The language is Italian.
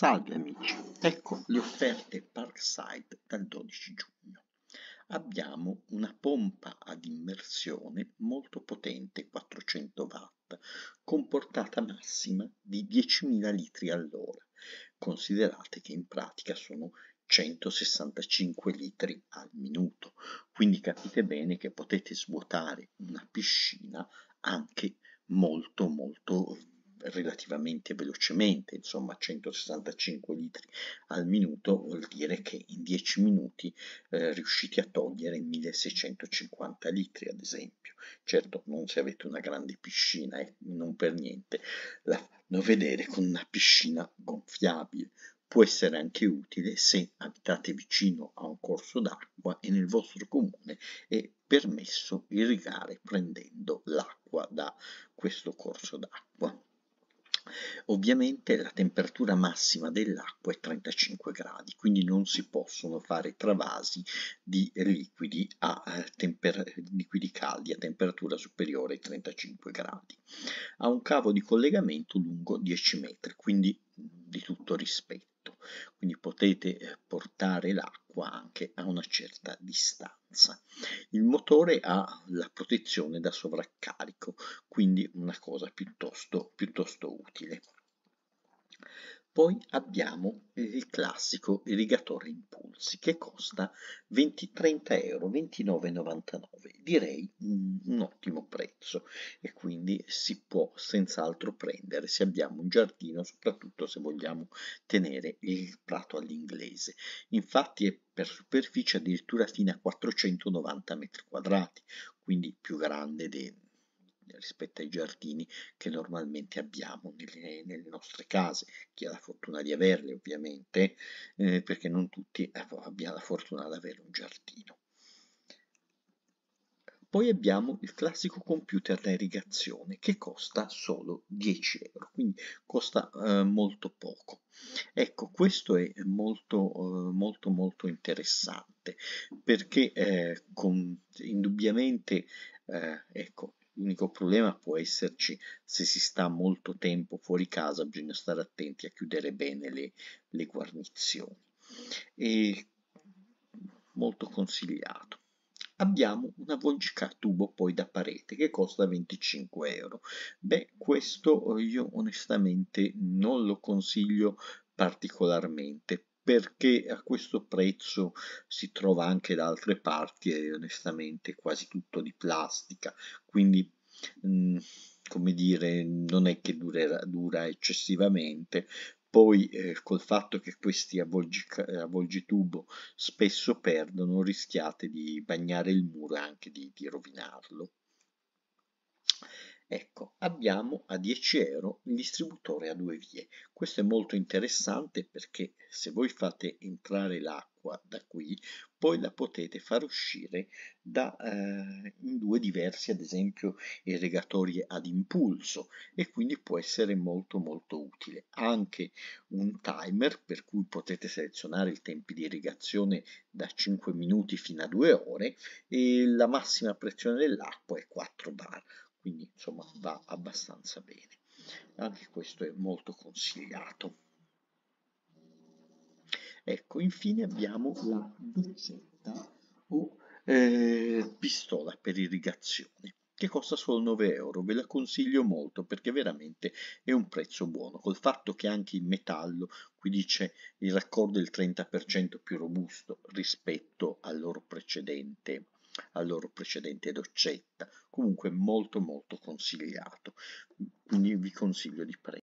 Salve amici, ecco le offerte Parkside dal 12 giugno. Abbiamo una pompa ad immersione molto potente 400 watt con portata massima di 10.000 litri all'ora. Considerate che in pratica sono 165 litri al minuto, quindi capite bene che potete svuotare una piscina anche molto molto relativamente velocemente, insomma 165 litri al minuto vuol dire che in 10 minuti eh, riuscite a togliere 1650 litri ad esempio. Certo, non se avete una grande piscina e eh, non per niente la fanno vedere con una piscina gonfiabile, può essere anche utile se abitate vicino a un corso d'acqua e nel vostro comune è permesso irrigare prendendo l'acqua da questo corso d'acqua. Ovviamente la temperatura massima dell'acqua è 35 gradi, quindi non si possono fare travasi di liquidi, eh, liquidi caldi a temperatura superiore ai 35 gradi. Ha un cavo di collegamento lungo 10 metri, quindi di tutto rispetto. Quindi potete eh, portare l'acqua acqua anche a una certa distanza. Il motore ha la protezione da sovraccarico, quindi una cosa piuttosto, piuttosto utile. Poi abbiamo il classico irrigatore impulsi che costa 20, 30 euro, 29,99, direi un ottimo prezzo e quindi si può senz'altro prendere se abbiamo un giardino, soprattutto se vogliamo tenere il prato all'inglese. Infatti è per superficie addirittura fino a 490 metri quadrati, quindi più grande del rispetto ai giardini che normalmente abbiamo nelle, nelle nostre case, chi ha la fortuna di averli ovviamente, eh, perché non tutti abbiamo la fortuna di avere un giardino. Poi abbiamo il classico computer da irrigazione che costa solo 10 euro, quindi costa eh, molto poco. Ecco, questo è molto, eh, molto, molto interessante perché eh, con, indubbiamente, eh, ecco, L'unico problema può esserci se si sta molto tempo fuori casa, bisogna stare attenti a chiudere bene le, le guarnizioni. E molto consigliato. Abbiamo una voice tubo poi da parete che costa 25 euro. Beh, questo io onestamente non lo consiglio particolarmente perché a questo prezzo si trova anche da altre parti e onestamente quasi tutto di plastica, quindi mh, mm, come dire non è che durerà, dura eccessivamente. Poi eh, col fatto che questi avvolgi, avvolgitubo spesso perdono rischiate di bagnare il muro e anche di, di rovinarlo. Ecco, abbiamo a 10 euro il distributore a due vie. Questo è molto interessante perché se voi fate entrare l'acqua da qui, poi la potete far uscire da, eh, in due diversi, ad esempio, irrigatorie ad impulso e quindi può essere molto molto utile. Ha anche un timer per cui potete selezionare i tempi di irrigazione da 5 minuti fino a 2 ore e la massima pressione dell'acqua è 4 bar quindi insomma va abbastanza bene anche questo è molto consigliato ecco infine abbiamo la doccetta o eh, pistola per irrigazione che costa solo 9 euro, ve la consiglio molto perché veramente è un prezzo buono, col fatto che anche in metallo, qui dice il raccordo è il 30% più robusto rispetto al loro precedente al loro precedente doccetta, comunque molto molto consigliato, quindi vi consiglio di prendere.